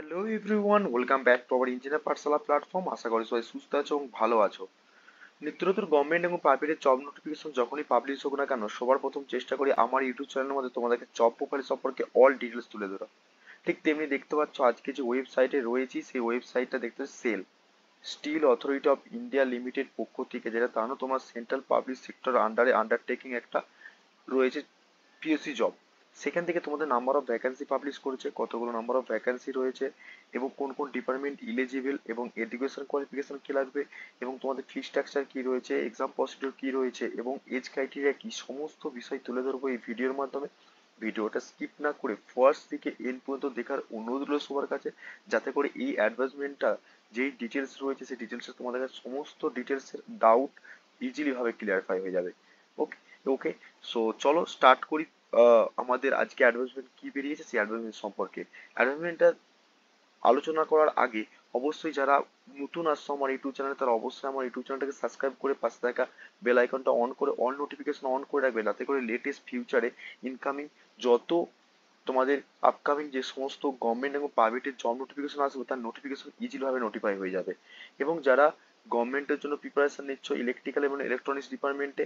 hello everyone welcome back to our engineer Pathshala platform আশা করি সবাই সুস্থ আছো এবং ভালো আছো নিত্যনতুন গভর্নমেন্ট এবং প্রাইভেটের জব নোটিফিকেশন যখনই পাবলিশ হোক না কেন সবার প্রথম চেষ্টা করি আমার ইউটিউব চ্যানেলের মধ্যে তোমাদেরকে জব প্রোফাইল সম্পর্কে অল ডিটেলস তুলে ধরা ঠিক তেমনি দেখতে পাচ্ছ আজকে যে ওয়েবসাইটে রয়েছি সেই ওয়েবসাইটটা দেখতে SAIL Steel Authority of India Limited পক্ষ থেকে যেটা তানো মানে তোমার সেন্ট্রাল পাবলিক সেক্টর আন্ডারে আন্ডারটেকিং একটা রয়েছে পিএসসি জব সেখান থেকে তোমাদের নাম্বার অফ ভ্যাকেন্সি পাবলিশ করেছে কতগুলো নাম্বার অফ ভ্যাকেন্সি রয়েছে এবং কোন কোন ডিপার্টমেন্ট ইলিজিবল এবং এডুকেশন কোয়ালিফিকেশন কী লাগবে এবং তোমাদের ফি স্ট্রাকচার কী রয়েছে এক্সাম প্রসিডিউর কী রয়েছে এবং এজ ক্রাইটেরিয়া কী সমস্ত বিষয় তুলে ধরবো এই ভিডিওর মাধ্যমে ভিডিওটা স্কিপ না করে ফার্স্ট থেকে এন্ড পর্যন্ত দেখার অনুরোধ রইল সবার কাছে যাতে করে এই অ্যাডভার্টাইজমেন্টটা যেই ডিটেলস রয়েছে সেই ডিটেলসটা তোমাদের কাছে সমস্ত ডিটেলসের ডাউট ইজিলিভাবে ভাবে ক্লিয়ারিফাই হয়ে যাবে ওকে ওকে সো চলো স্টার্ট করি আমাদের আজকে অ্যাডভার্টাইজমেন্ট কি বেরিয়েছে সেই অ্যাডভার্টাইজমেন্ট সম্পর্কে অ্যাডভার্টাইজমেন্টটা আলোচনা করার আগে অবশ্যই যারা নতুন আসছো আমার ইউটিউব চ্যানেলে তারা অবশ্যই আমার ইউটিউব চ্যানেলটাকে সাবস্ক্রাইব করে পাশে থাকা বেল আইকনটা অন করে অল নোটিফিকেশন অন করে রাখবে যাতে করে লেটেস্ট ফিউচারে ইনকামিং যত তোমাদের আপকামিং যে সমস্ত গভর্নমেন্ট এবং প্রাইভেটের জব নোটিফিকেশন আসবে তার নোটিফিকেশন ইজিলিভাবে নোটিফাই হয়ে যাবে এবং যারা গভর্নমেন্টের জন্য প্রিপারেশন নিচ্ছ ইলেকট্রিক্যাল এবং ইলেকট্রনিক্স ডিপার্টমেন্টে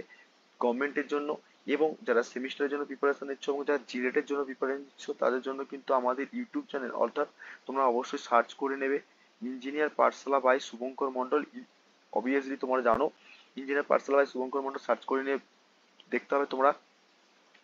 গভর্নমেন্টের জন্য এবং যারা সেমিস্টারের জন্য প্রিপারেশন নিচ্ছ এবং যারা জিরেটের জন্য প্রিপারেশন নিচ্ছ তাদের জন্য কিন্তু আমাদের ইউটিউব চ্যানেল অর্থাৎ তোমরা অবশ্যই সার্চ করে নেবে ইঞ্জিনিয়ার পাঠশালা বাই শুভঙ্কর মন্ডল অবভিয়াসলি তোমরা জানো ইঞ্জিনিয়ার পাঠশালা বাই শুভঙ্কর মন্ডল সার্চ করে নিয়ে দেখতে হবে তোমরা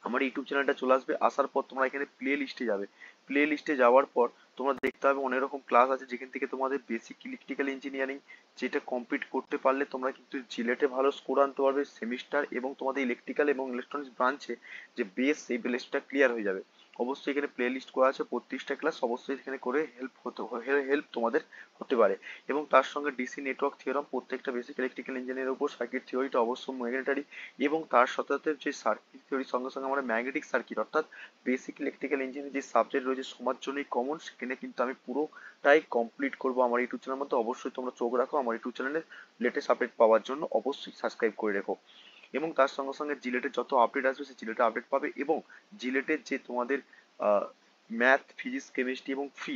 আমার ইউটিউব চ্যানেলটা চলে আসবে আসার পর তোমরা এখানে প্লে লিস্টে যাবে প্লে লিস্টে যাওয়ার পর তোমরা দেখতে পাবে অনেক রকম ক্লাস আছে যেখান থেকে তোমাদের বেসিক ইলেকট্রিক্যাল ইঞ্জিনিয়ারিং যেটা কমপ্লিট করতে পারলে তোমরা কিন্তু জিলেটে ভালো স্কোর আনতে পারবে সেমিস্টার এবং তোমাদের ইলেকট্রিক্যাল এবং ইলেকট্রনিক্স ব্রাঞ্চে যে বেস সেই বেসটা ক্লিয়ার হয়ে যাবে অবশ্যই এখানে প্লে লিস্ট করা আছে প্রত্যেকটা ক্লাস অবশ্যই এখানে করে হেল্প হতে হেল্প তোমাদের হতে পারে এবং তার সঙ্গে ডিসি নেটওয়ার্ক থিওরাম প্রত্যেকটা বেসিক ইলেকট্রিক্যাল ইঞ্জিনিয়ারের উপর সার্কিট থিওরিটা অবশ্যই ম্যাগনেটারি এবং তার সাথে সাথে যে সার্কিট থিওরি সঙ্গে সঙ্গে আমরা ম্যাগনেটিক সার্কিট অর্থাৎ বেসিক ইলেকট্রিক্যাল ইঞ্জিনিয়ারিং যে সাবজেক্ট রয়েছে সবার জন্যই কমন সেখানে কিন্তু আমি পুরোটাই কমপ্লিট করব আমার ইউটিউব চ্যানেল মধ্যে অবশ্যই তোমরা চোখ রাখো আমার ইউটিউব চ্যানেলের লেটেস্ট আপডেট পাওয়ার জন্য অবশ্যই সাবস্ক্রাইব করে রেখো এবং তার সঙ্গে সঙ্গে জিলেটের যত আপডেট আসবে সেই জিলেটের আপডেট পাবে এবং জিলেটের যে তোমাদের ম্যাথ ফিজিক্স কেমিস্ট্রি এবং ফ্রি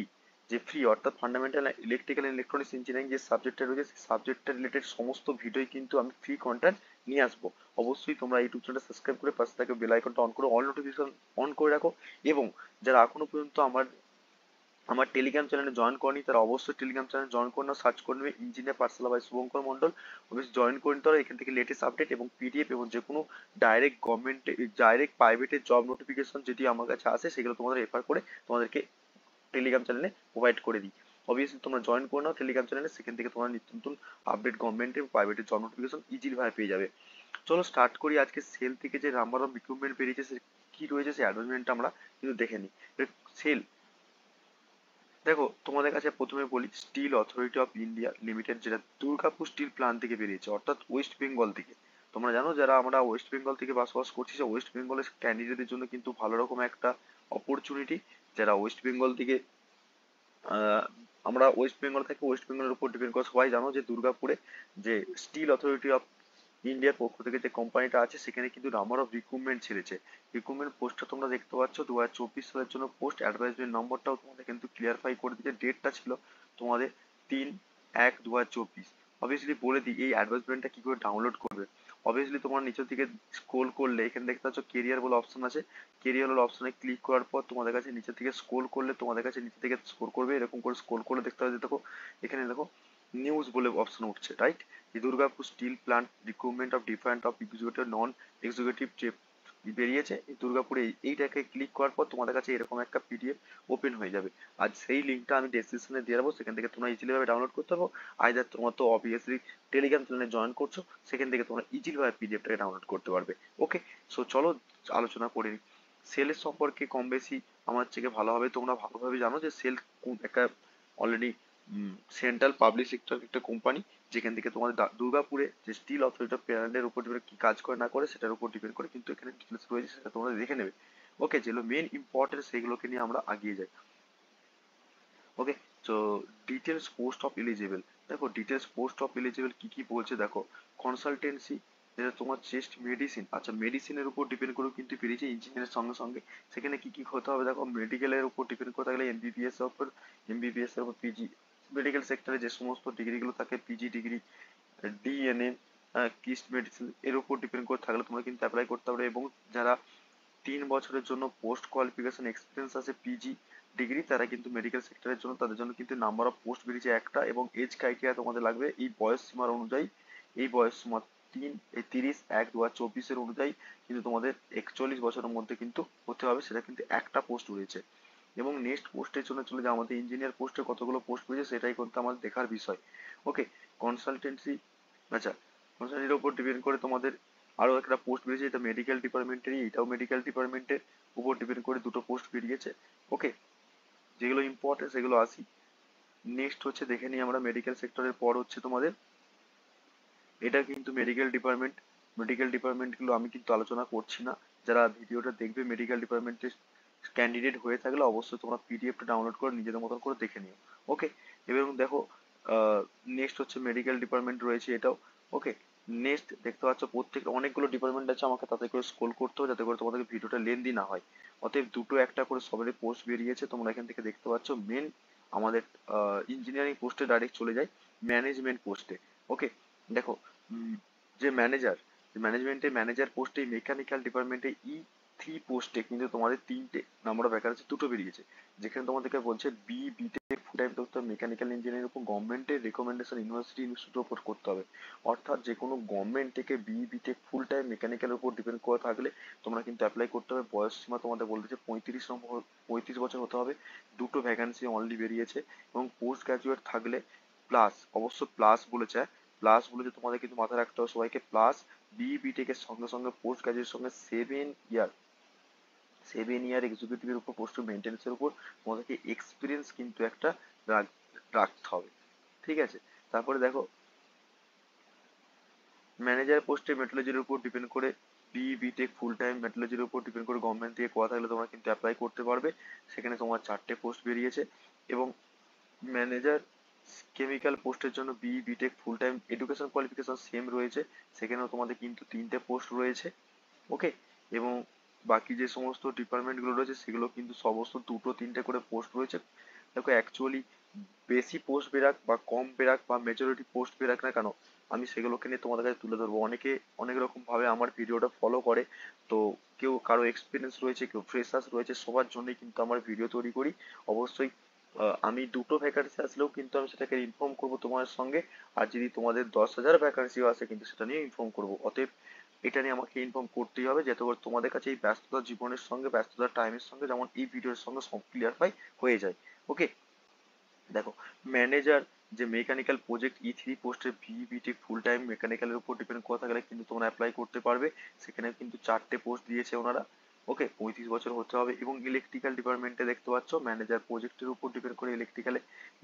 যে ফ্রি অর্থাৎ ফান্ডামেন্টাল ইলেকট্রিক্যাল ইলেকট্রনিক্স ইঞ্জিনিয়ারিং যে সাবজেক্টটা রয়েছে সেই সাবজেক্টটা রিলেটেড সমস্ত ভিডিওই কিন্তু আমি ফ্রি কন্টেন্ট নিয়ে আসবো অবশ্যই তোমরা ইউটিউব চ্যানেলটা সাবস্ক্রাইব করে পাশে থেকে বেল আইকনটা অন করে অল নোটিফিকেশন অন করে রাখো এবং যারা এখনো পর্যন্ত আমার আমার টেলিগ্রাম চ্যানেলে জয়েন করনি তারা অবশ্যই টেলিগ্রাম চ্যানেল জয়েন করে নাও সার্চ করে নেবে ইঞ্জিনিয়ার পাঠশালা বাই শুভঙ্কর মন্ডল অবশ্যই জয়েন করে নিতে এখান থেকে লেটেস্ট আপডেট এবং পিডিএফ এবং যে কোনো ডাইরেক্ট গভর্নমেন্টে ডাইরেক্ট প্রাইভেটের জব নোটিফিকেশন যেটি আমার কাছে আসে সেগুলো তোমাদের রেফার করে তোমাদেরকে টেলিগ্রাম চ্যানেলে প্রোভাইড করে দিই অবভিয়াসলি তোমরা জয়েন করে নাও টেলিগ্রাম চ্যানেলে সেখান থেকে তোমরা নিত্য নতুন আপডেট গভর্নমেন্ট এবং প্রাইভেটের জব নোটিফিকেশন ইজিলি ভাবে পেয়ে যাবে চলো স্টার্ট করি আজকে সেল থেকে যে রাম্বারম রিক্রুটমেন্ট বেরিয়েছে কি রয়েছে সেই অ্যাডভার্টাইজমেন্টটা আমরা কিন্তু দেখে নিই সেল দেখো তোমাদের কাছে প্রথমে বলি Steel Authority of India Limited যেটা দুর্গাপুর স্টিল প্ল্যান্ট থেকে বেরিয়েছে অর্থাৎ ওয়েস্ট বেঙ্গল থেকে তোমরা জানো যারা আমরা ওয়েস্ট বেঙ্গল থেকে বাসবাস করছি সে ওয়েস্ট বেঙ্গলের ক্যান্ডিডেটদের জন্য কিন্তু ভালো রকম একটা অপরচুনিটি যারা ওয়েস্ট বেঙ্গল থেকে আমরা ওয়েস্ট বেঙ্গল থেকে ওয়েস্ট বেঙ্গলের উপর ডিপেন্ড করে সবাই জানো যে দুর্গাপুরে যে স্টিল অথরিটি অফ ইন্ডিয়ার পক্ষ থেকে যে কোম্পানিটা আছে সেখানে কিন্তু নাম্বার অফ রিক্রুটমেন্ট ছেড়েছে রিক্রুটমেন্ট পোস্টটা তোমরা দেখতে পাচ্ছ দু হাজার চব্বিশ সালের জন্য পোস্ট অ্যাডভাইসমেন্ট নম্বরটাও তোমাদের কিন্তু ক্লিয়ারফাই করে দিচ্ছে ডেটটা ছিল তোমাদের তিন এক দু হাজার চব্বিশ অবভিয়াসলি বলে দিই এই অ্যাডভার্টাইজমেন্টটা কি করে ডাউনলোড করবে অবভিয়াসলি তোমরা নিচের দিকে স্ক্রোল করলে এখানে দেখতে পাচ্ছ কেরিয়ার বলে অপশন আছে কেরিয়ার বলে অপশনে ক্লিক করার পর তোমাদের কাছে নিচের দিকে স্ক্রোল করলে তোমাদের কাছে নিচে থেকে স্কোর করবে এরকম করে স্ক্রোল করে দেখতে হবে দেখো এখানে দেখো নিউজ বলে অপশন উঠছে রাইট যে Durgapur steel plant recruitment of different of executive non executive যে বেরিয়েছে দুর্গাপুরে এইটাকে ক্লিক করার পর তোমাদের কাছে এরকম একটা পিডিএফ ওপেন হয়ে যাবে আর সেই লিঙ্কটা আমি ডেসক্রিপশনে দিয়ে দেবো সেখান থেকে তোমরা ইজিলিভাবে ডাউনলোড করতে পারো আইদার তোমার তো অবভিয়াসলি টেলিগ্রাম চ্যানেলে জয়েন করছো সেখান থেকে তোমরা ইজিলিভাবে পিডিএফটাকে ডাউনলোড করতে পারবে ওকে সো চলো আলোচনা করে নিই সেলের সম্পর্কে কম বেশি আমার থেকে ভালোভাবে তোমরা ভালোভাবে জানো যে সেল একটা অলরেডি সেন্ট্রাল পাবলিক সেক্টর একটা কোম্পানি যেখান থেকে তোমাদের দুর্গাপুরে যে স্টিল অথরিটি অফ কেরালার উপর ডিপেন্ড কি কাজ করে না করে সেটার উপর ডিপেন্ড করে কিন্তু এখানে ডিটেলস রয়েছে সেটা তোমরা দেখে নেবে ওকে যেগুলো মেন ইম্পর্টেন্ট সেগুলোকে নিয়ে আমরা আগিয়ে যাই ওকে তো ডিটেলস পোস্ট অফ এলিজিবল দেখো ডিটেলস পোস্ট অফ এলিজিবল কি কি বলছে দেখো কনসালটেন্সি যেটা তোমার চেস্ট মেডিসিন আচ্ছা মেডিসিনের উপর ডিপেন্ড করে কিন্তু পেরিয়েছে ইঞ্জিনিয়ারের সঙ্গে সঙ্গে সেখানে কি কি হতে হবে দেখো মেডিকেলের উপর ডিপেন্ড করে থাকলে এমবিবিএস এর উপর এমবিবিএস এর উপর পিজি মেডিকেল সেক্টরে যে সমস্ত ডিগ্রিগুলো থাকে পিজি ডিগ্রি ডিএনএ কিস্ট মেডিসিন এর উপর ডিপেন্ড করে থাকলে তোমরা কিন্তু অ্যাপ্লাই করতে পারো এবং যারা তিন বছরের জন্য পোস্ট কোয়ালিফিকেশন এক্সপিরিয়েন্স আছে পিজি ডিগ্রি তারা কিন্তু মেডিকেল সেক্টরের জন্য তাদের জন্য কিন্তু নাম্বার অফ পোস্ট বেরিয়েছে একটা এবং এজ ক্রাইটেরিয়া তোমাদের লাগবে এই বয়স সীমার অনুযায়ী এই বয়স সীমা তিন এই তিরিশ এক দু হাজার চব্বিশের অনুযায়ী কিন্তু তোমাদের একচল্লিশ বছরের মধ্যে কিন্তু হতে হবে সেটা কিন্তু একটা পোস্ট রয়েছে এবং নেক্সট পোস্টের জন্য চলে যাও আমাদের ইঞ্জিনিয়ার পোস্টে কতগুলো পোস্ট পেয়েছে সেটাই কিন্তু আমাদের দেখার বিষয় ওকে কনসালটেন্সি আচ্ছা কনসালটেন্সির উপর ডিপেন্ড করে তোমাদের আরও একটা পোস্ট বেরিয়েছে এটা মেডিকেল ডিপার্টমেন্টেরই এটাও মেডিকেল ডিপার্টমেন্টের উপর ডিপেন্ড করে দুটো পোস্ট বেরিয়েছে ওকে যেগুলো ইম্পর্টেন্ট সেগুলো আসি নেক্সট হচ্ছে দেখে নিই আমরা মেডিকেল সেক্টরের পর হচ্ছে তোমাদের এটা কিন্তু মেডিকেল ডিপার্টমেন্ট মেডিকেল ডিপার্টমেন্টগুলো আমি কিন্তু আলোচনা করছি না যারা ভিডিওটা দেখবে মেডিকেল ডিপার্টমেন্টের ক্যান্ডিডেট হয়ে থাকলে অবশ্যই তোমরা পিডিএফটা ডাউনলোড করে নিজেদের মতন করে দেখে নিও ওকে এবং দেখো নেক্সট হচ্ছে মেডিকেল ডিপার্টমেন্ট রয়েছে এটাও ওকে নেক্সট দেখতে পাচ্ছ প্রত্যেক অনেকগুলো ডিপার্টমেন্ট আছে আমাকে তাতে করে স্ক্রল করতে হবে যাতে করে তোমাদের ভিডিওটা লেন্দি না হয় অতএব দুটো একটা করে সবেরই পোস্ট বেরিয়েছে তোমরা এখান থেকে দেখতে পাচ্ছ মেন আমাদের ইঞ্জিনিয়ারিং পোস্টে ডাইরেক্ট চলে যায় ম্যানেজমেন্ট পোস্টে ওকে দেখো যে ম্যানেজার ম্যানেজমেন্টে ম্যানেজার পোস্টে মেকানিক্যাল ডিপার্টমেন্টে ই থ্রি পোস্ট কিন্তু তোমাদের তিনটে নাম্বার অফ ভ্যাকান্সি দুটো বেরিয়েছে যেখানে তোমাদেরকে বলছে বি বিটেক ফুল টাইম করতে হবে মেকানিক্যাল ইঞ্জিনিয়ারিং উপর গভর্নমেন্টের রেকমেন্ডেশন ইউনিভার্সিটি ইনস্টিটিউটের উপর করতে হবে অর্থাৎ যে কোনো গভর্নমেন্ট থেকে বি বিটেক ফুল টাইম এর উপর ডিপেন্ড করে থাকলে তোমরা কিন্তু অ্যাপ্লাই করতে হবে বয়স সীমা তোমাদের বলতেছে পঁয়ত্রিশ নম্বর পঁয়ত্রিশ বছর হতে হবে দুটো ভ্যাকান্সি অনলি বেরিয়েছে এবং পোস্ট গ্রাজুয়েট থাকলে প্লাস অবশ্য প্লাস বলেছে প্লাস বলেছে তোমাদের কিন্তু মাথায় রাখতে হবে সবাইকে প্লাস বিই বিটেকের সঙ্গে সঙ্গে পোস্ট গ্রাজুয়েট সঙ্গে সেভেন ইয়ার সেভেন ইয়ার এক্সিকিউটিভের উপর পোস্ট মেনটেন্সের উপর তোমাদেরকে এক্সপিরিয়েন্স কিন্তু একটা রাখতে হবে ঠিক আছে তারপরে দেখো ম্যানেজার পোস্টে মেট্রোলজির উপর ডিপেন্ড করে বিই বিটেক ফুল টাইম মেট্রোলজির উপর ডিপেন্ড করে গভর্নমেন্ট থেকে কোয়া থাকলে তোমরা কিন্তু অ্যাপ্লাই করতে পারবে সেখানে তোমার চারটে পোস্ট বেরিয়েছে এবং ম্যানেজার কেমিক্যাল পোস্টের জন্য B BTech full time education qualification same রয়েছে সেখানেও তোমাদের কিন্তু তিনটে পোস্ট রয়েছে ওকে এবং বাকি যে সমস্ত গুলো রয়েছে সেগুলো কিন্তু সমস্ত দুটো তিনটে করে পোস্ট রয়েছে দেখো অ্যাকচুয়ালি বেশি পোস্ট বেরাক বা কম বেরাক বা মেজরিটি পোস্ট বেরাক না কেন আমি সেগুলোকে নিয়ে তোমাদের কাছে তুলে ধরবো অনেকে অনেক রকম ভাবে আমার ভিডিওটা ফলো করে তো কেউ কারো এক্সপিরিয়েন্স রয়েছে কেউ ফ্রেশার্স রয়েছে সবার জন্যই কিন্তু আমার ভিডিও তৈরি করি অবশ্যই আমি দুটো ভ্যাকান্সি আসলেও কিন্তু আমি সেটাকে ইনফর্ম করব তোমাদের সঙ্গে আর যদি তোমাদের দশ হাজার ভ্যাকান্সিও আসে কিন্তু সেটা নিয়ে ইনফর্ম করব অতএব এটা নিয়ে আমাকে ইনফর্ম করতেই হবে যাতে করে তোমাদের কাছে এই ব্যস্ততা জীবনের সঙ্গে ব্যস্ততা টাইমের সঙ্গে যেমন এই ভিডিওর সঙ্গে সব ক্লিয়ারফাই হয়ে যায় ওকে দেখো ম্যানেজার যে মেকানিক্যাল প্রজেক্ট ই থ্রি পোস্টে বিইবিটেক ফুল টাইম মেকানিক্যালের উপর ডিপেন্ড কথা থাকলে কিন্তু তোমরা অ্যাপ্লাই করতে পারবে সেখানে কিন্তু চারটে পোস্ট দিয়েছে ওনারা ওকে পঁয়ত্রিশ বছর হতে হবে এবং ইলেকট্রিক্যাল ডিপার্টমেন্টে দেখতে পাচ্ছ ম্যানেজার প্রজেক্টের উপর ডিপেন্ড করে ইলেকট্রিক্যালে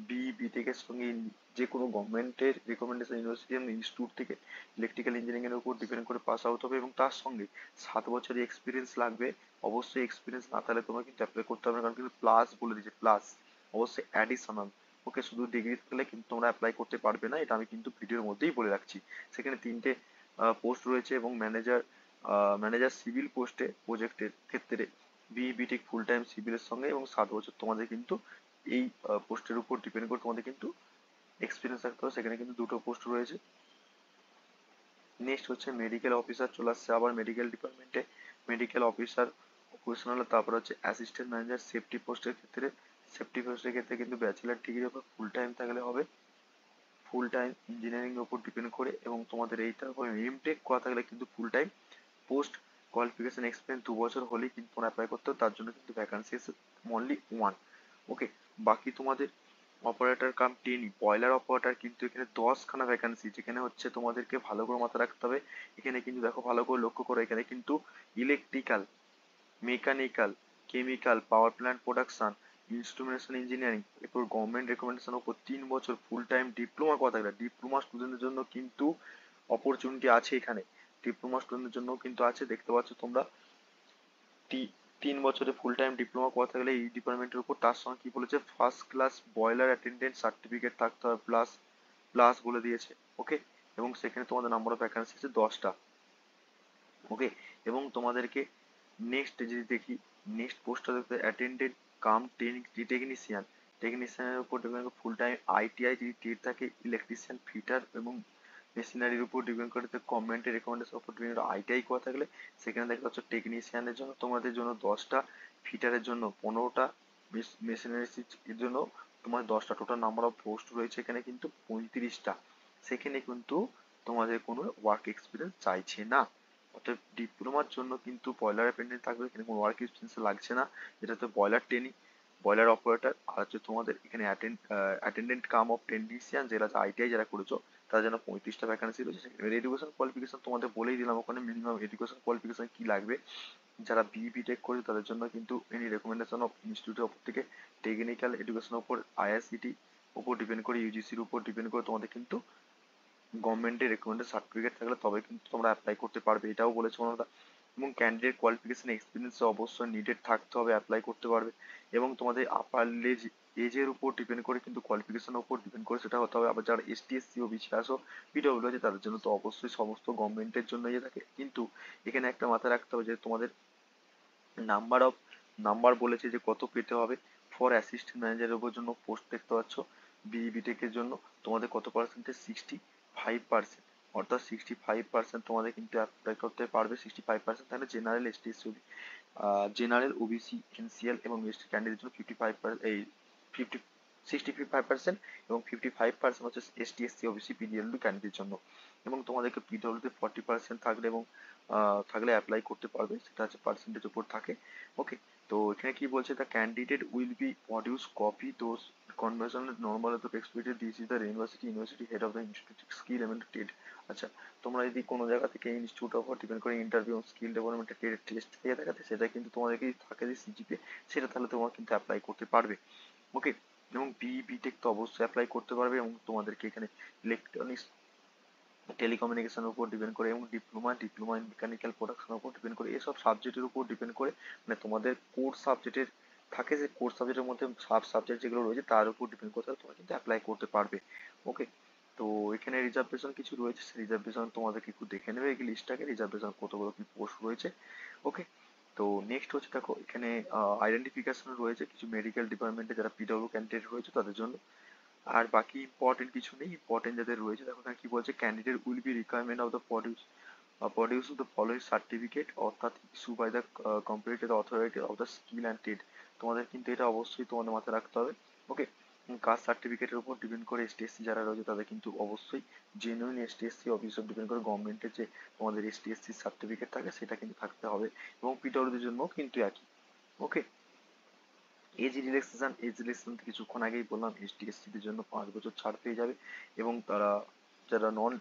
বি বিটেক এর সঙ্গে যে কোনো গভর্নমেন্টের রেকমেন্ডেশন ইউনিভার্সিটি ইনস্টিটিউট থেকে ইলেকট্রিক্যাল ইঞ্জিনিয়ারিং এর উপর ডিপেন্ড করে পাস আউট হবে এবং তার সঙ্গে সাত বছরের এক্সপিরিয়েন্স লাগবে অবশ্যই এক্সপিরিয়েন্স না থাকলে তোমাকে কিন্তু অ্যাপ্লাই করতে হবে না কারণ কিন্তু প্লাস বলে দিয়েছে প্লাস অবশ্যই অ্যাডিশনাল ওকে শুধু ডিগ্রি থাকলে কিন্তু তোমরা অ্যাপ্লাই করতে পারবে না এটা আমি কিন্তু ভিডিওর মধ্যেই বলে রাখছি সেখানে তিনটে পোস্ট রয়েছে এবং ম্যানেজার ম্যানেজার সিভিল পোস্টে প্রজেক্টের ক্ষেত্রে বিইবিটেক ফুল টাইম সিভিলের সঙ্গে এবং সাত বছর তোমাদের কিন্তু এই পোস্টের উপর ডিপেন্ড করে তোমাদের কিন্তু এক্সপিরিয়েন্স থাকতে হবে সেখানে কিন্তু দুটো পোস্ট রয়েছে নেক্সট হচ্ছে মেডিকেল অফিসার চলে আসছে আবার মেডিকেল ডিপার্টমেন্টে মেডিকেল অফিসার অকুপেশনাল তারপর হচ্ছে অ্যাসিস্ট্যান্ট ম্যানেজার সেফটি পোস্টের ক্ষেত্রে সেফটি পোস্টের ক্ষেত্রে কিন্তু ব্যাচেলার ডিগ্রি উপর ফুল টাইম থাকলে হবে ফুল টাইম ইঞ্জিনিয়ারিং এর উপর ডিপেন্ড করে এবং তোমাদের এইটার উপর এমটেক করা থাকলে কিন্তু full time post qualification experience দু বছর হলেই কিন্তু তোমরা অ্যাপ্লাই করতে তার জন্য কিন্তু ভ্যাকান্সি এসে অনলি ওয়ান ওকে বাকি তোমাদের operator cum trainee boiler operator কিন্তু এখানে দশখানা ভ্যাকান্সি যেখানে হচ্ছে তোমাদেরকে ভালো করে মাথা রাখতে হবে এখানে কিন্তু দেখো ভালো করে লক্ষ্য করো এখানে কিন্তু electrical mechanical chemical power plant production instrumentation engineering এরপর গভর্নমেন্ট রেকমেন্ডেশন উপর তিন বছর ফুল টাইম ডিপ্লোমা কথা ডিপ্লোমা স্টুডেন্টদের জন্য কিন্তু অপরচুনিটি আছে এখানে ডিপ্লোমা স্টুডেন্টদের জন্য কিন্তু আছে দেখতে পাচ্ছ তোমরা তিন বছরে ফুল টাইম ডিপ্লোমা করা থাকলে এই ডিপার্টমেন্টের উপর তার সঙ্গে কি বলেছে first class boiler attendant certificate থাকতে হবে প্লাস প্লাস বলে দিয়েছে ওকে এবং সেখানে তোমাদের নাম্বার অফ ভ্যাকান্সি আছে দশটা ওকে এবং তোমাদেরকে নেক্সট যদি দেখি নেক্সট পোস্টটা দেখতে অ্যাটেন্ডেন্ট কাম টেকনিশিয়ান টেকনিশিয়ানের উপর ফুল টাইম আইটিআই যদি টেট থাকে ইলেকট্রিশিয়ান ফিটার এবং মেশিনারির উপর ডিপেন্ড করে কমেন্টে রেকমেন্ডেশন উপর ডিপেন্ড করে আইটিআই করা থাকলে সেখানে দেখা যাচ্ছে টেকনিশিয়ানের জন্য তোমাদের জন্য দশটা ফিটারের জন্য পনেরোটা মেশিনারির জন্য তোমার দশটা টোটাল নাম্বার অফ পোস্ট রয়েছে এখানে কিন্তু পঁয়ত্রিশটা সেখানে কিন্তু তোমাদের কোনো ওয়ার্ক এক্সপিরিয়েন্স চাইছে না অর্থাৎ ডিপ্লোমার জন্য কিন্তু ব্রয়লার অ্যাপেন্ডেন্ট থাকবে এখানে কোনো ওয়ার্ক এক্সপিরিয়েন্স লাগছে না যেটা হচ্ছে ব্রয়লার ট্রেনিং ব্রয়লার অপারেটার আর হচ্ছে তোমাদের এখানে অ্যাটেন্ডেন্ট কাম অফ টেকনিশিয়ান যেটা আইটিআই যারা করেছো তার জন্য পঁয়ত্রিশটা ভ্যাকান্সি রয়েছে এডুকেশন কোয়ালিফিকেশন তোমাদের বলেই দিলাম ওখানে মিনিমাম এডুকেশন কোয়ালিফিকেশন কি লাগবে যারা বিই টেক করেছে তাদের জন্য কিন্তু এনি রেকমেন্ডেশন অফ ইনস্টিটিউটের উপর থেকে টেকনিক্যাল এডুকেশনের উপর আইআইসিটি উপর ডিপেন্ড করে ইউজিসির উপর ডিপেন্ড করে তোমাদের কিন্তু গভর্নমেন্টের রেকমেন্ডেড সার্টিফিকেট থাকলে তবে কিন্তু তোমরা অ্যাপ্লাই করতে পারবে এটাও বলেছে ওনারা এবং ক্যান্ডিডেট কোয়ালিফিকেশন এক্সপিরিয়েন্স অবশ্যই নিডেড থাকতে হবে অ্যাপ্লাই করতে পারবে এবং তোমাদের আপার লেজ এজের উপর ডিপেন্ড করে কিন্তু কোয়ালিফিকেশনের উপর ডিপেন্ড করে সেটা হতে হবে আবার যারা এসটি এসসি ও বিসি আসো পিডব্লিউ আছে তাদের জন্য তো অবশ্যই সমস্ত গভর্নমেন্টের জন্য ইয়ে থাকে কিন্তু এখানে একটা মাথায় রাখতে হবে যে তোমাদের নাম্বার অফ নাম্বার বলেছে যে কত পেতে হবে ফর অ্যাসিস্ট্যান্ট ম্যানেজারের জন্য পোস্ট দেখতে পাচ্ছ বিই টেকের জন্য তোমাদের কত পার্সেন্টে সিক্সটি ফাইভ পার্সেন্ট অর্থাৎ সিক্সটি ফাইভ পার্সেন্ট তোমাদের কিন্তু অ্যাপ্লাই করতে পারবে সিক্সটি ফাইভ পার্সেন্ট তাহলে general ST SC general OBC NCL এবং এসটি ক্যান্ডিডেট জন্য ফিফটি ফাইভ এই ফিফটি সিক্সটি ফাইভ পার্সেন্ট এবং ফিফটি ফাইভ পার্সেন্ট হচ্ছে এসটি এসসি ওবিসি পিডিএলডি ক্যান্ডিডেটের জন্য এবং তোমাদেরকে পিডব্লিউতে ফর্টি পার্সেন্ট থাকলে এবং থাকলে অ্যাপ্লাই করতে পারবে সেটা হচ্ছে পার্সেন্টেজ উপর থাকে ওকে তো এখানে কি বলছে the candidate will be produce copy those conversational normal of expected this is the university university head of the institute skill and ted আচ্ছা তোমরা যদি কোনো জায়গা থেকে ইনস্টিটিউট অফ ডিপেন্ড করে interview skill development ted test পেয়ে দেখাতে সেটা কিন্তু তোমাদেরকে থাকে যে সিজিপিএ সেটা তাহলে তোমরা কিন্তু অ্যাপ্লাই করতে পারবে ওকে এবং পিইপি e তো অবশ্যই অ্যাপ্লাই করতে পারবে এবং তোমাদেরকে এখানে ইলেকট্রনিক্স টেলিকমিউনিকেশনের উপর ডিপেন্ড করে এবং ডিপ্লোমা ডিপ্লোমা ইন মেকানিক্যাল প্রোডাকশনের উপর ডিপেন্ড করে এসব সাবজেক্টের উপর ডিপেন্ড করে মানে তোমাদের কোর সাবজেক্টের থাকে যে কোর্স সাবজেক্টের মধ্যে সাব সাবজেক্ট যেগুলো রয়েছে তার উপর ডিপেন্ড করে তোমরা কিন্তু অ্যাপ্লাই করতে পারবে ওকে তো এখানে রিজার্ভেশন কিছু রয়েছে রিজার্ভেশন তোমাদেরকে একটু দেখে নেবে এই লিস্টটাকে রিজার্ভেশন কতগুলো কি পোস্ট রয়েছে ওকে তো নেক্সট হচ্ছে দেখো এখানে আইডেন্টিফিকেশন রয়েছে কিছু মেডিকেল ডিপার্টমেন্টে যারা পিডব্লিউ ক্যান্ডিডেট রয়েছে তাদের জন্য আর বাকি ইম্পর্টেন্ট কিছু নেই ইম্পর্টেন্ট যাদের রয়েছে দেখো এখানে কি বলছে candidate will be requirement of the produce produce of the following certificate অর্থাৎ issue by the competitive authority of the skill and trade তোমাদের কিন্তু এটা অবশ্যই তোমাদের মাথায় রাখতে হবে ওকে কাস্ট সার্টিফিকেটের উপর ডিপেন্ড করে এসটিএসসি যারা রয়েছে তাদের কিন্তু অবশ্যই জেনুইন এসটিএসসি অফিসার ডিপেন্ড করে গভর্নমেন্টের যে আমাদের এসটিএসসি সার্টিফিকেট থাকে সেটা কিন্তু থাকতে হবে এবং পিডব্লিউডির জন্য কিন্তু একই okay age relaxation age relaxation কিছুক্ষণ আগেই বললাম দের জন্য পাঁচ বছর ছাড় পেয়ে যাবে এবং তারা যারা নন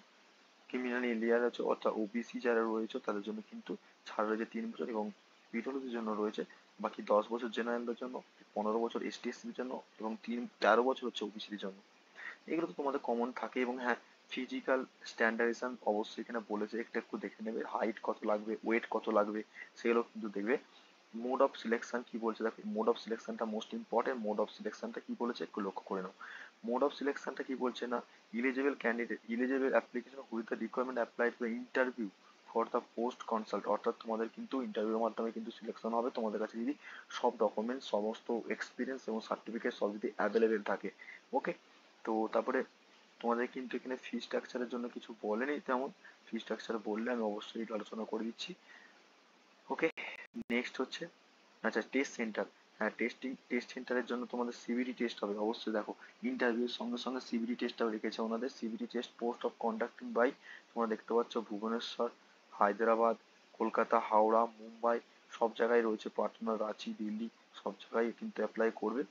ক্রিমিনাল এরিয়ার আছে অর্থাৎ ওবিসি যারা রয়েছে তাদের জন্য কিন্তু ছাড় রয়েছে তিন বছর এবং পিডব্লিউডির জন্য রয়েছে বাকি দশ বছর জেনারেলদের জন্য পনেরো বছর এসটি এসসির জন্য এবং তিন তেরো বছর হচ্ছে ওবিসির জন্য এগুলো তো তোমাদের কমন থাকে এবং হ্যাঁ ফিজিক্যাল স্ট্যান্ডার্ডাইজেশন অবশ্যই এখানে বলেছে একটা একটু দেখে নেবে হাইট কত লাগবে ওয়েট কত লাগবে সেগুলো কিন্তু দেখবে মোড অফ সিলেকশন কি বলছে দেখো মোড অফ সিলেকশনটা মোস্ট ইম্পর্টেন্ট মোড অফ সিলেকশনটা কি বলেছে একটু লক্ষ্য করে নাও মোড অফ সিলেকশনটা কি বলছে না eligible candidate eligible application with the requirement apply to interview for the post consult অর্থাৎ তোমাদের কিন্তু ইন্টারভিউর মাধ্যমে কিন্তু সিলেকশন হবে তোমাদের কাছে যদি সব ডকুমেন্ট সমস্ত এক্সপিরিয়েন্স এবং সার্টিফিকেট সব যদি অ্যাভেলেবেল থাকে ওকে তো তারপরে তোমাদের কিন্তু এখানে ফি স্ট্রাকচারের জন্য কিছু বলেনি তেমন ফি স্ট্রাকচার বললে আমি অবশ্যই এটা আলোচনা করে দিচ্ছি ওকে নেক্সট হচ্ছে আচ্ছা টেস্ট সেন্টার হ্যাঁ টেস্টিং টেস্ট সেন্টারের জন্য তোমাদের সিবিডি টেস্ট হবে অবশ্যই দেখো ইন্টারভিউর সঙ্গে সঙ্গে সিবিডি টেস্টটাও রেখেছে ওনাদের CBD test post of conducting by তোমরা দেখতে পাচ্ছ ভুবনেশ্বর হায়দ্রাবাদ, কলকাতা, হাওড়া, মুম্বাই সব জায়গায় রয়েছে পাটনা, রাঁচি, দিল্লি সব জায়গায় কিন্তু apply করবে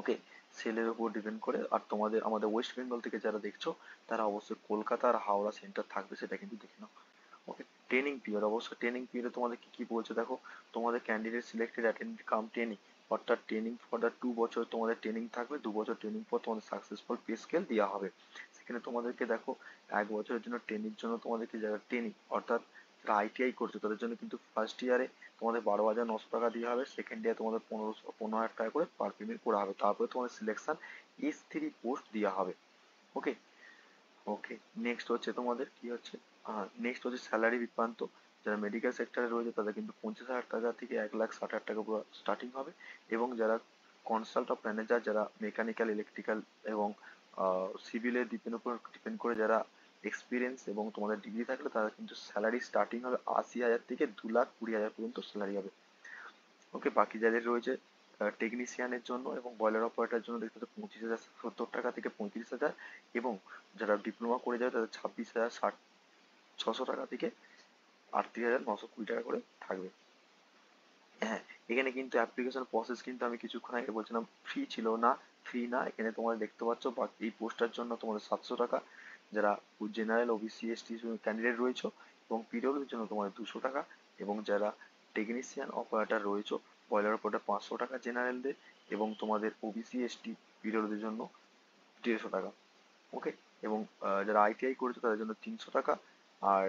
ওকে সেল এর উপর depend করে আর তোমাদের আমাদের ওয়েস্ট বেঙ্গল থেকে যারা দেখছো তারা অবশ্যই কলকাতা আর হাওড়া সেন্টার থাকবে সেটা কিন্তু দেখে নাও ওকে ট্রেনিং পিরিয়ড অবশ্যই ট্রেনিং পিরিয়ডে তোমাদের কি কি বলছে দেখো তোমাদের candidate selected attend cum training অর্থাৎ ট্রেনিং ফর দ্য টু বছর তোমাদের ট্রেনিং থাকবে দু বছর ট্রেনিং পর তোমাদের সাকসেসফুল পে স্কেল দেওয়া হবে এখানে তোমাদেরকে দেখো এক বছরের জন্য ট্রেনির জন্য তোমাদেরকে যারা ট্রেনিং অর্থাৎ যারা আইটিআই করছে তাদের জন্য কিন্তু ফার্স্ট ইয়ারে তোমাদের বারো হাজার নশো টাকা দিয়ে হবে সেকেন্ড ইয়ারে তোমাদের পনেরোশো পনেরো হাজার টাকা করে পার পেমেন্ট করা হবে তারপরে তোমাদের সিলেকশন এস থ্রি পোস্ট দেওয়া হবে ওকে ওকে নেক্সট হচ্ছে তোমাদের কি হচ্ছে নেক্সট হচ্ছে স্যালারি বিক্রান্ত যারা মেডিকেল সেক্টরে রয়েছে তাদের কিন্তু পঞ্চাশ হাজার টাকা থেকে এক লাখ ষাট হাজার টাকা পুরো স্টার্টিং হবে এবং যারা কনসাল্ট অফ ম্যানেজার যারা মেকানিক্যাল ইলেকট্রিক্যাল এবং সিভিলে ডিপেন্ড উপর ডিপেন্ড করে যারা এক্সপিরিয়েন্স এবং তোমাদের ডিগ্রি থাকলে তারা কিন্তু স্যালারি স্টার্টিং হবে আশি হাজার থেকে দু লাখ কুড়ি হাজার পর্যন্ত স্যালারি হবে ওকে বাকি যাদের রয়েছে টেকনিশিয়ানের জন্য এবং বয়লার অপারেটার জন্য দেখতে হবে পঁচিশ হাজার সত্তর টাকা থেকে পঁয়ত্রিশ হাজার এবং যারা ডিপ্লোমা করে যাবে তাদের ছাব্বিশ হাজার ষাট ছশো টাকা থেকে আটত্রিশ হাজার নশো কুড়ি টাকা করে থাকবে হ্যাঁ এখানে কিন্তু অ্যাপ্লিকেশন প্রসেস কিন্তু আমি কিছুক্ষণ আগে বলছিলাম ফ্রি ছিল না ফ্রি না এখানে তোমরা দেখতে পাচ্ছ বা এই পোস্টার জন্য তোমাদের সাতশো টাকা যারা জেনারেল ও ওবিসি এসটি ক্যান্ডিডেট রয়েছে এবং পিডব্লিউর জন্য তোমাদের দুশো টাকা এবং যারা টেকনিশিয়ান অপারেটর রয়েছে বয়লার অপারেটর পাঁচশো টাকা জেনারেলদের এবং তোমাদের ওবিসি এসটি পিডব্লিউদের জন্য দেড়শো টাকা ওকে এবং যারা আইটিআই করেছে তাদের জন্য তিনশো টাকা আর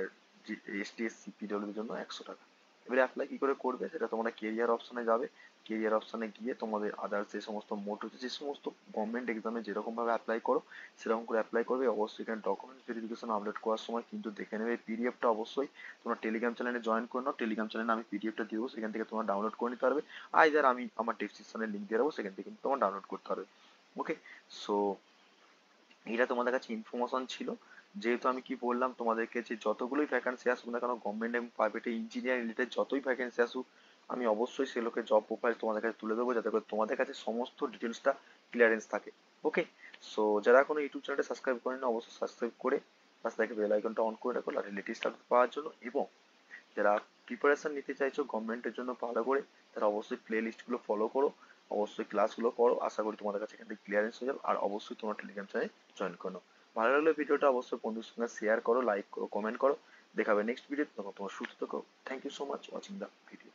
এসটি এসসি পিডব্লিউদের জন্য একশো টাকা এবারে অ্যাপ্লাই কি করে করবে সেটা তোমরা কেরিয়ার অপশনে যাবে কেরিয়ার অপশনে গিয়ে তোমাদের আদার্স যে সমস্ত মোট হচ্ছে যে সমস্ত গভর্নমেন্ট এক্সামে যেরকম ভাবে অ্যাপ্লাই করো সেরকম করে অ্যাপ্লাই করবে অবশ্যই এখানে ডকুমেন্ট ভেরিফিকেশন আপলোড করার সময় কিন্তু দেখে নেবে পিডিএফটা অবশ্যই তোমরা টেলিগ্রাম চ্যানেলে জয়েন করে নাও টেলিগ্রাম চ্যানেলে আমি পিডিএফটা দিয়ে সেখান থেকে তোমরা ডাউনলোড করে নিতে পারবে আইদার আমি আমার ডিসক্রিপশনের লিঙ্ক দিয়ে দেবো সেখান থেকে তোমার ডাউনলোড করতে পারবে ওকে সো এটা তোমাদের কাছে ইনফরমেশন ছিল যেহেতু আমি কি বললাম তোমাদেরকে যে যতগুলোই ভ্যাকান্সি আসুক না কেন গভর্নমেন্ট এবং প্রাইভেটে ইঞ্জিনিয়ারিং রিলেটেড যতই ভ্যাকান্সি আসুক আমি অবশ্যই সেগুলোকে জব প্রোফাইল তোমাদের কাছে তুলে দেবো যাতে করে তোমাদের কাছে সমস্ত ডিটেলসটা ক্লিয়ারেন্স থাকে ওকে সো যারা কোনো ইউটিউব চ্যানেলে সাবস্ক্রাইব করেন অবশ্যই সাবস্ক্রাইব করে পাশে থেকে বেল আইকনটা অন করে রাখো আর লেটেস্ট আপডেট পাওয়ার জন্য এবং যারা প্রিপারেশন নিতে চাইছো গভর্নমেন্টের জন্য ভালো করে তারা অবশ্যই প্লে লিস্টগুলো ফলো করো অবশ্যই ক্লাসগুলো করো আশা করি তোমাদের কাছে এখান থেকে ক্লিয়ারেন্স হয়ে যাবে আর অবশ্যই তোমার টেলিগ্রাম চ্যানেল জয়েন করো ভালো লাগলে ভিডিওটা অবশ্যই বন্ধুর সঙ্গে শেয়ার করো লাইক করো কমেন্ট করো দেখাবে নেক্সট ভিডিও তখন তোমার সুস্থ থাকো thank you so much watching the video